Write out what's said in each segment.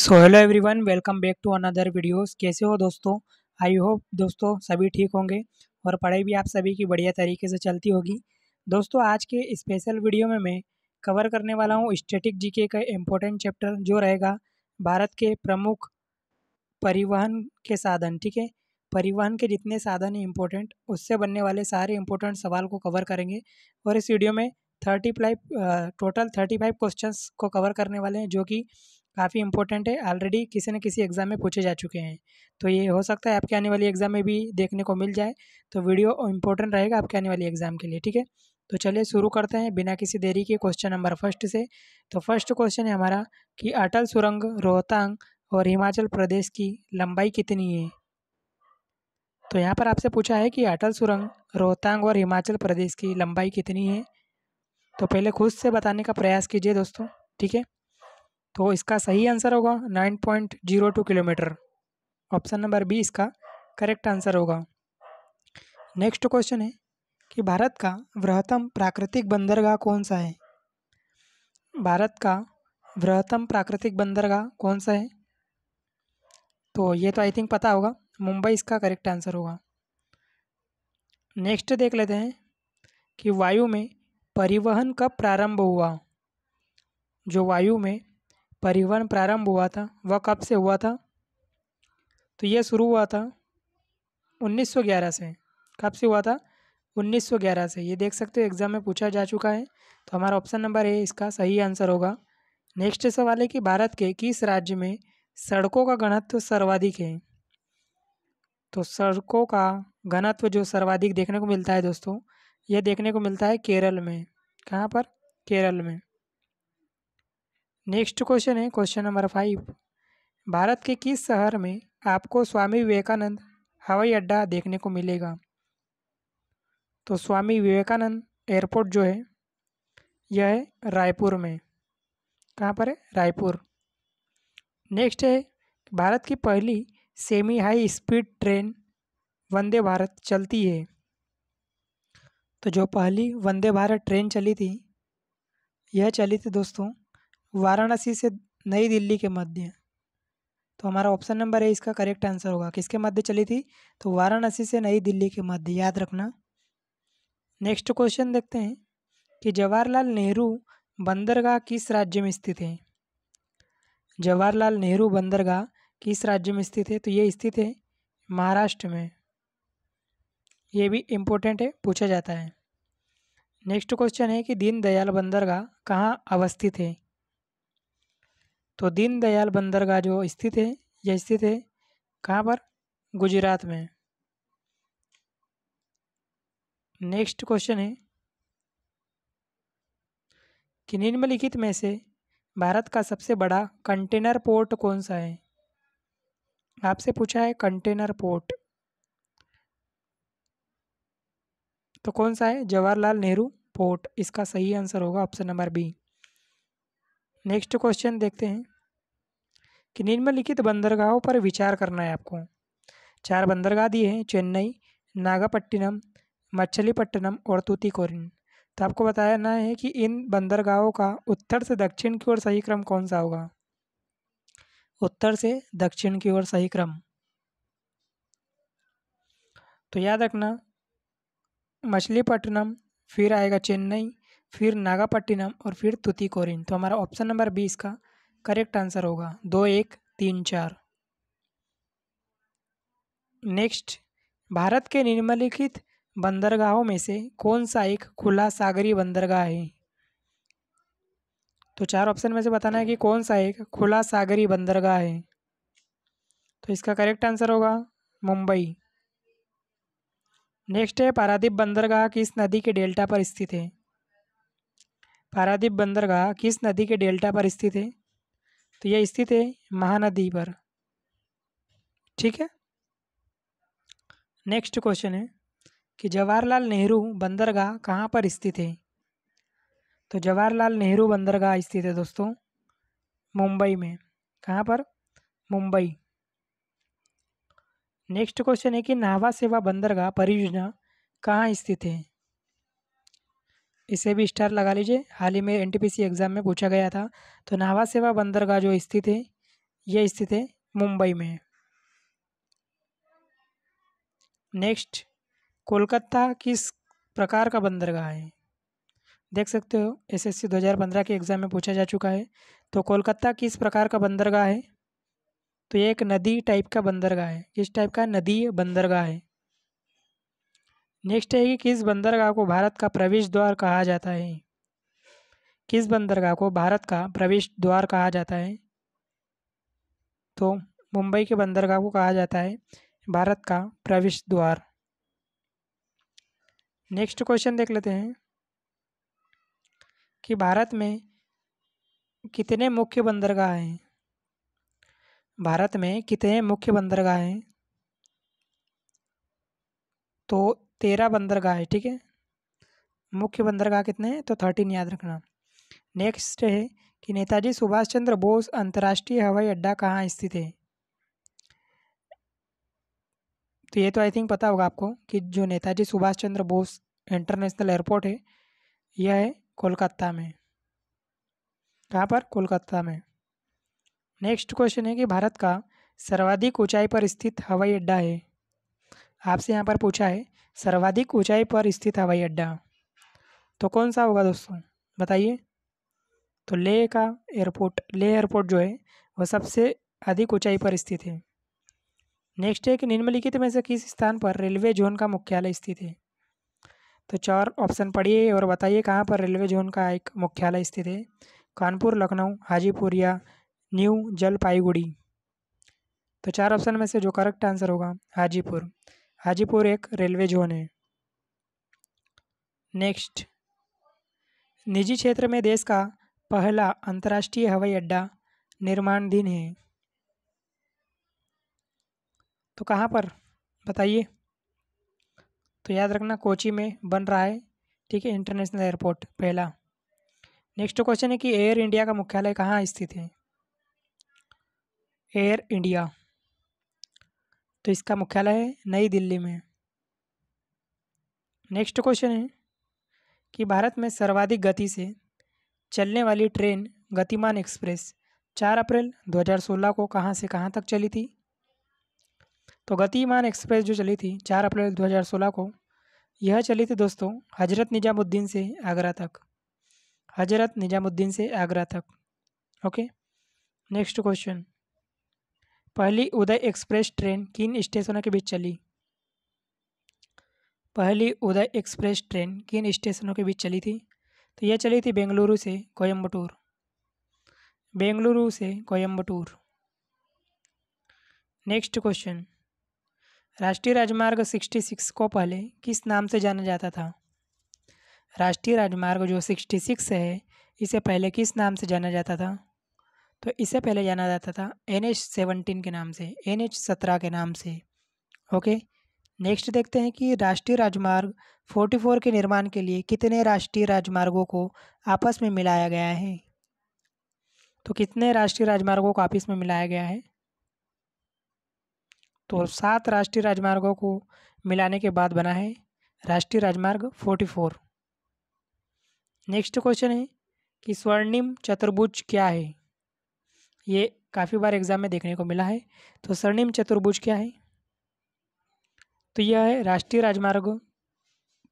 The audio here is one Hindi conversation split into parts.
so hello everyone welcome back to another videos कैसे हो दोस्तों आई होप दोस्तों सभी ठीक होंगे और पढ़ाई भी आप सभी की बढ़िया तरीके से चलती होगी दोस्तों आज के स्पेशल वीडियो में मैं कवर करने वाला हूँ स्टेटिक जीके का इम्पोर्टेंट चैप्टर जो रहेगा भारत के प्रमुख परिवहन के साधन ठीक है परिवहन के जितने साधन हैं इम्पोर्टेंट उससे बनने वाले सारे इम्पोर्टेंट सवाल को कवर करेंगे और इस वीडियो में thirty five total thirty five question को कवर करने वाले हैं जो कि काफ़ी इंपॉर्टेंट है ऑलरेडी किसी न किसी एग्ज़ाम में पूछे जा चुके हैं तो ये हो सकता है आपके आने वाली एग्ज़ाम में भी देखने को मिल जाए तो वीडियो इंपॉर्टेंट रहेगा आपके आने वाली एग्ज़ाम के लिए ठीक है तो चलिए शुरू करते हैं बिना किसी देरी के क्वेश्चन नंबर फर्स्ट से तो फर्स्ट क्वेश्चन है हमारा कि अटल सुरंग रोहतांग और हिमाचल प्रदेश की लंबाई कितनी है तो यहाँ पर आपसे पूछा है कि अटल सुरंग रोहतांग और हिमाचल प्रदेश की लंबाई कितनी है तो पहले खुद से बताने का प्रयास कीजिए दोस्तों ठीक है तो इसका सही आंसर होगा nine point zero two kilometre option number B इसका करेक्ट आंसर होगा नेक्स्ट क्वेश्चन है कि भारत का वृहतम प्राकृतिक बंदरगाह कौन सा है भारत का वृहतम प्राकृतिक बंदरगाह कौन सा है तो ये तो आई थिंक पता होगा मुंबई इसका करेक्ट आंसर होगा नेक्स्ट देख लेते हैं कि वायु में परिवहन कब प्रारंभ हुआ जो वायु में परिवहन प्रारंभ हुआ था वह कब से हुआ था तो यह शुरू हुआ था 1911 से कब से हुआ था 1911 से ये देख सकते हो एग्ज़ाम में पूछा जा चुका है तो हमारा ऑप्शन नंबर ए इसका सही आंसर होगा नेक्स्ट सवाल है कि भारत के किस राज्य में सड़कों का घनत्व सर्वाधिक है तो सड़कों का घनत्व जो सर्वाधिक देखने को मिलता है दोस्तों यह देखने को मिलता है केरल में कहाँ पर केरल में नेक्स्ट क्वेश्चन है क्वेश्चन नंबर फाइव भारत के किस शहर में आपको स्वामी विवेकानंद हवाई अड्डा देखने को मिलेगा तो स्वामी विवेकानंद एयरपोर्ट जो है यह है रायपुर में कहाँ पर है रायपुर नेक्स्ट है भारत की पहली semi high speed train Vande Bharat चलती है तो जो पहली वंदे भारत ट्रेन चली थी यह चली थी दोस्तों वाराणसी से नई दिल्ली के मध्य तो हमारा ऑप्शन नंबर है इसका करेक्ट आंसर होगा किसके मध्य चली थी तो वाराणसी से नई दिल्ली के मध्य याद रखना नेक्स्ट क्वेश्चन देखते हैं कि जवाहरलाल नेहरू बंदरगाह किस राज्य में स्थित है जवाहरलाल नेहरू बंदरगाह किस राज्य में स्थित है तो ये स्थित है महाराष्ट्र में ये भी इम्पोर्टेंट है पूछा जाता है नेक्स्ट क्वेश्चन है कि दीनदयाल बंदरगाह कहाँ अवस्थित है तो दीनदयाल बंदरगाह जो स्थित है यह स्थित है कहाँ पर गुजरात में नेक्स्ट क्वेश्चन है कि निम्नलिखित में से भारत का सबसे बड़ा कंटेनर पोर्ट कौन सा है आपसे पूछा है कंटेनर पोर्ट तो कौन सा है जवाहरलाल नेहरू पोर्ट इसका सही आंसर होगा option number B next question देखते हैं कि निम्नलिखित बंदरगाहों पर विचार करना है आपको चार बंदरगाह दिए हैं चेन्नई नागापट्टिनम मछलीपट्टनम और तूतीकोरिन तो आपको बताना है कि इन बंदरगाहों का उत्तर से दक्षिण की ओर सही क्रम कौन सा होगा उत्तर से दक्षिण की ओर सही क्रम तो याद रखना मछलीपट्टनम फिर आएगा चेन्नई फिर नागापट्टिनम और फिर तुतिकोरिन तो हमारा ऑप्शन नंबर बी इसका करेक्ट आंसर होगा दो एक तीन चार नेक्स्ट भारत के निम्नलिखित बंदरगाहों में से कौन सा एक खुला सागरी बंदरगाह है तो चार ऑप्शन में से बताना है कि कौन सा एक खुला सागरी बंदरगाह है तो इसका करेक्ट आंसर होगा मुंबई नेक्स्ट है पारादीप बंदरगाह किस नदी के डेल्टा पर स्थित है पारादीप बंदरगाह किस नदी के डेल्टा पर स्थित है तो यह स्थित है महानदी पर ठीक है नेक्स्ट क्वेश्चन है कि जवाहरलाल नेहरू बंदरगाह कहाँ पर स्थित है तो जवाहरलाल नेहरू बंदरगाह स्थित है दोस्तों मुंबई में कहाँ पर मुंबई नेक्स्ट क्वेश्चन है कि नाहवा सेवा बंदरगाह परियोजना कहाँ स्थित है इसे भी स्टार लगा लीजिए हाल ही में एन एग्ज़ाम में पूछा गया था तो नावा सेवा बंदरगाह जो स्थित है यह स्थित है मुंबई में नेक्स्ट कोलकाता किस प्रकार का बंदरगाह है देख सकते हो एसएससी 2015 के एग्ज़ाम में पूछा जा चुका है तो कोलकाता किस प्रकार का बंदरगाह है तो ये एक नदी टाइप का बंदरगाह है किस टाइप का नदी बंदरगाह है नेक्स्ट है कि किस बंदरगाह को भारत का प्रवेश द्वार कहा जाता है किस बंदरगाह को भारत का प्रवेश द्वार कहा जाता है तो मुंबई के बंदरगाह को कहा जाता है भारत का प्रवेश द्वार नेक्स्ट क्वेश्चन देख लेते हैं कि भारत में कितने मुख्य बंदरगाह हैं भारत में कितने मुख्य बंदरगाह हैं तो तेरह बंदरगाह है ठीक है मुख्य बंदरगाह कितने हैं तो थर्टीन याद रखना नेक्स्ट है कि नेताजी सुभाष चंद्र बोस अंतर्राष्ट्रीय हवाई अड्डा कहाँ स्थित है तो ये तो आई थिंक पता होगा आपको कि जो नेताजी सुभाष चंद्र बोस इंटरनेशनल एयरपोर्ट है यह है कोलकाता में कहाँ पर कोलकाता में नेक्स्ट क्वेश्चन है कि भारत का सर्वाधिक ऊंचाई पर स्थित हवाई अड्डा है आपसे यहाँ पर पूछा है सर्वाधिक ऊंचाई पर स्थित हवाई अड्डा तो कौन सा होगा दोस्तों बताइए तो ले का एयरपोर्ट ले एयरपोर्ट जो है वह सबसे अधिक ऊंचाई पर स्थित है नेक्स्ट है कि निम्नलिखित में से किस स्थान पर रेलवे जोन का मुख्यालय स्थित है तो चार ऑप्शन पढ़िए और बताइए कहाँ पर रेलवे जोन का एक मुख्यालय स्थित है कानपुर लखनऊ हाजीपुर या न्यू जलपाईगुड़ी तो चार ऑप्शन में से जो करेक्ट आंसर होगा हाजीपुर हाजीपुर एक रेलवे जोन है नेक्स्ट निजी क्षेत्र में देश का पहला अंतर्राष्ट्रीय हवाई अड्डा निर्माणधीन है तो कहाँ पर बताइए तो याद रखना कोची में बन रहा है ठीक है इंटरनेशनल एयरपोर्ट पहला नेक्स्ट क्वेश्चन है कि एयर इंडिया का मुख्यालय कहाँ स्थित है एयर इंडिया तो इसका मुख्यालय है नई दिल्ली में नेक्स्ट क्वेश्चन है कि भारत में सर्वाधिक गति से चलने वाली ट्रेन गतिमान एक्सप्रेस 4 अप्रैल 2016 को कहां से कहां तक चली थी तो गतिमान एक्सप्रेस जो चली थी 4 अप्रैल 2016 को यह चली थी दोस्तों हजरत निजामुद्दीन से आगरा तक हजरत निजामुद्दीन से आगरा तक ओके नेक्स्ट क्वेश्चन पहली उदय एक्सप्रेस ट्रेन किन स्टेशनों के बीच चली पहली उदय एक्सप्रेस ट्रेन किन स्टेशनों के बीच चली थी तो यह चली थी बेंगलुरु से कोयम्बटूर बेंगलुरु से कोयम्बटूर नेक्स्ट क्वेश्चन राष्ट्रीय राजमार्ग सिक्सटी सिक्स को पहले किस नाम से जाना जाता था राष्ट्रीय राजमार्ग जो सिक्सटी सिक्स है इसे पहले किस नाम से जाना जाता था तो इसे पहले जाना जाता था एन एच सेवनटीन के नाम से एन एच सत्रह के नाम से ओके नेक्स्ट देखते हैं कि राष्ट्रीय राजमार्ग फोर्टी फोर के निर्माण के लिए कितने राष्ट्रीय राजमार्गों को आपस में मिलाया गया है तो कितने राष्ट्रीय राजमार्गों को आपस में मिलाया गया है तो सात राष्ट्रीय राजमार्गों को मिलाने के बाद बना है राष्ट्रीय राजमार्ग फोर्टी फोर नेक्स्ट क्वेश्चन है कि स्वर्णिम चतुर्भुज क्या है ये काफ़ी बार एग्ज़ाम में देखने को मिला है तो स्वर्णिम चतुर्भुज क्या है तो यह है राष्ट्रीय राजमार्ग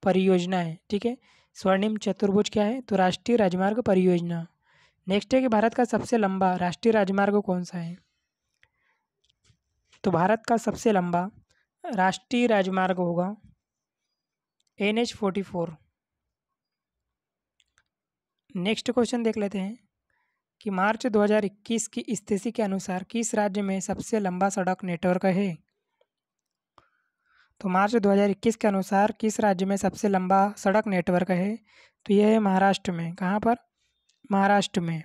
परियोजना है ठीक है स्वर्णिम चतुर्भुज क्या है तो राष्ट्रीय राजमार्ग परियोजना नेक्स्ट है कि भारत का सबसे लंबा राष्ट्रीय राजमार्ग कौन सा है तो भारत का सबसे लंबा राष्ट्रीय राजमार्ग होगा N H forty four next question देख लेते हैं कि मार्च 2021 की स्थिति के अनुसार किस राज्य में सबसे लंबा सड़क नेटवर्क है तो मार्च 2021 के अनुसार किस राज्य में सबसे लंबा सड़क नेटवर्क है तो यह है महाराष्ट्र में कहाँ पर महाराष्ट्र में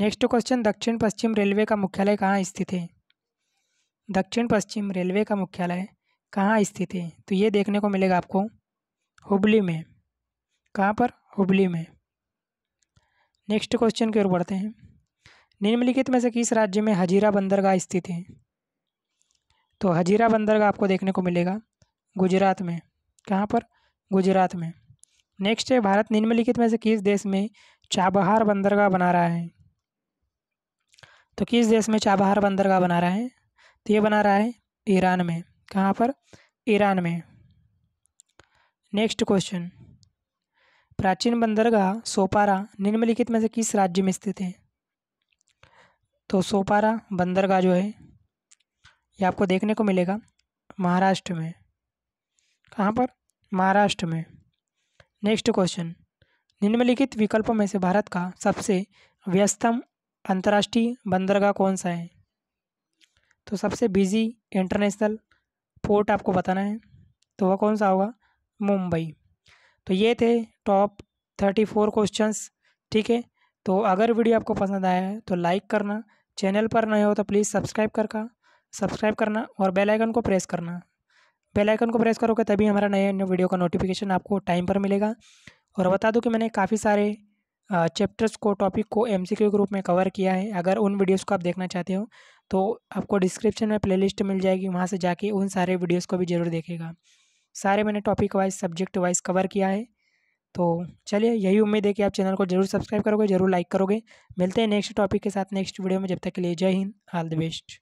नेक्स्ट क्वेश्चन दक्षिण पश्चिम रेलवे का मुख्यालय कहाँ स्थित है दक्षिण पश्चिम रेलवे का मुख्यालय कहाँ स्थित है तो ये देखने को मिलेगा आपको हुबली में कहाँ पर हुबली में नेक्स्ट क्वेश्चन की ओर बढ़ते हैं निम्नलिखित में से किस राज्य में हजीरा बंदरगाह स्थित है तो हजीरा बंदरगाह आपको देखने को मिलेगा गुजरात में कहाँ पर गुजरात में नेक्स्ट है भारत निम्नलिखित में से किस देश में चाबहार बंदरगाह बना रहा है तो किस देश में चाबहार बंदरगाह बना रहा है तो ये बना रहा है ईरान में कहाँ पर ईरान में नेक्स्ट क्वेश्चन प्राचीन बंदरगाह सोपारा निम्नलिखित में से किस राज्य में स्थित है तो सोपारा बंदरगाह जो है ये आपको देखने को मिलेगा महाराष्ट्र में कहाँ पर महाराष्ट्र में नेक्स्ट क्वेश्चन निम्नलिखित विकल्पों में से भारत का सबसे व्यस्तम अंतर्राष्ट्रीय बंदरगाह कौन सा है तो सबसे बिजी इंटरनेशनल पोर्ट आपको बताना है तो वह कौन सा होगा मुंबई तो ये थे टॉप थर्टी फोर क्वेश्चंस ठीक है तो अगर वीडियो आपको पसंद आया है तो लाइक करना चैनल पर नए हो तो प्लीज़ सब्सक्राइब करका सब्सक्राइब करना और बेल आइकन को प्रेस करना बेल आइकन को प्रेस करोगे तभी हमारा नए नए वीडियो का नोटिफिकेशन आपको टाइम पर मिलेगा और बता दूँ कि मैंने काफ़ी सारे चैप्टर्स को टॉपिक को एम सी क्यू ग्रुप में कवर किया है अगर उन वीडियोज़ को आप देखना चाहते हो तो आपको डिस्क्रिप्शन में प्लेलिस्ट मिल जाएगी वहाँ से जाके उन सारे वीडियोज़ को भी ज़रूर देखेगा सारे मैंने topic wise subject wise cover किया है तो चलिए यही उम्मीद है कि आप चैनल को जरूर सब्सक्राइब करोगे जरूर लाइक करोगे मिलते हैं नेक्स्ट टॉपिक के साथ नेक्स्ट वीडियो में जब तक के लिए जय हिंद ऑल द बेस्ट